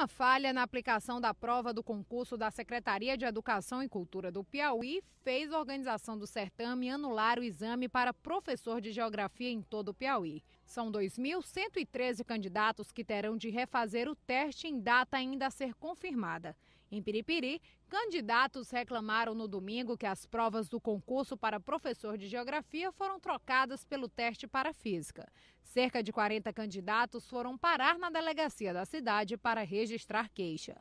Uma falha na aplicação da prova do concurso da Secretaria de Educação e Cultura do Piauí fez a organização do certame anular o exame para professor de geografia em todo o Piauí. São 2.113 candidatos que terão de refazer o teste em data ainda a ser confirmada. Em Piripiri, candidatos reclamaram no domingo que as provas do concurso para professor de geografia foram trocadas pelo teste para física. Cerca de 40 candidatos foram parar na delegacia da cidade para registrar registrar queixa.